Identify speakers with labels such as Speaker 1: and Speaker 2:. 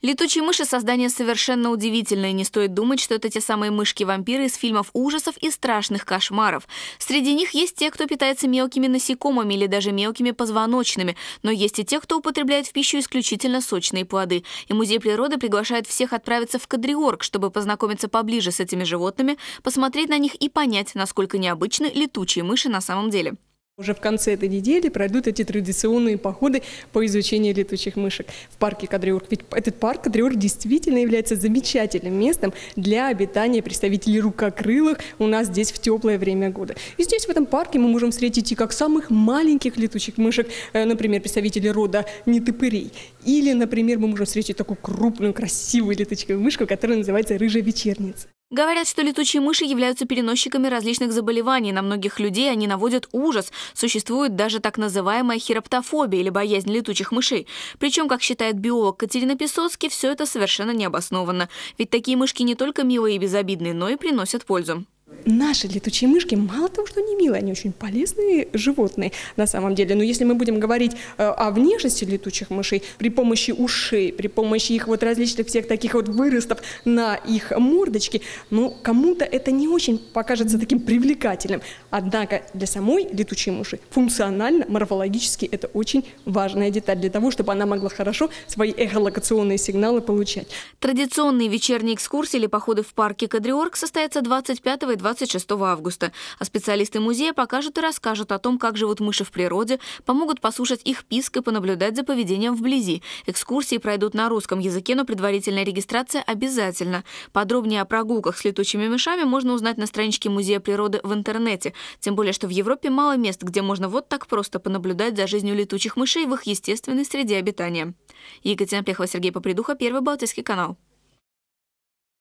Speaker 1: Летучие мыши — создание совершенно удивительное, не стоит думать, что это те самые мышки-вампиры из фильмов ужасов и страшных кошмаров. Среди них есть те, кто питается мелкими насекомыми или даже мелкими позвоночными, но есть и те, кто употребляет в пищу исключительно сочные плоды. И Музей природы приглашает всех отправиться в Кадриорг, чтобы познакомиться поближе с этими животными, посмотреть на них и понять, насколько необычны летучие мыши на самом деле. Уже в конце этой недели пройдут эти традиционные походы
Speaker 2: по изучению летучих мышек в парке Кадриор. Ведь этот парк Кадриор действительно является замечательным местом для обитания представителей рукокрылых у нас здесь в теплое время года. И здесь, в этом парке, мы можем встретить и как самых маленьких летучих мышек, э, например, представителей рода нетопырей. Или, например, мы можем встретить такую крупную, красивую летучую мышку, которая называется рыжая вечерница.
Speaker 1: Говорят, что летучие мыши являются переносчиками различных заболеваний. На многих людей они наводят ужас. Существует даже так называемая хироптофобия или боязнь летучих мышей. Причем, как считает биолог Катерина Песоцки, все это совершенно необоснованно. Ведь такие мышки не только милые и безобидные, но и приносят пользу
Speaker 2: наши летучие мышки, мало того, что они милые, они очень полезные животные на самом деле. Но если мы будем говорить э, о внешности летучих мышей при помощи ушей, при помощи их вот различных всех таких вот выростов на их мордочке, ну, кому-то это не очень покажется таким привлекательным. Однако для самой летучей мыши функционально, морфологически это очень важная деталь
Speaker 1: для того, чтобы она могла хорошо свои эхолокационные сигналы получать. Традиционные вечерние экскурсии или походы в парке Кадриорг состоятся 25 и 26 26 августа. А специалисты музея покажут и расскажут о том, как живут мыши в природе, помогут послушать их писк и понаблюдать за поведением вблизи. Экскурсии пройдут на русском языке, но предварительная регистрация обязательно. Подробнее о прогулках с летучими мышами можно узнать на страничке Музея природы в интернете. Тем более, что в Европе мало мест, где можно вот так просто понаблюдать за жизнью летучих мышей в их естественной среде обитания. Екатерина Пехова, Сергей Попридуха, Первый Балтийский канал.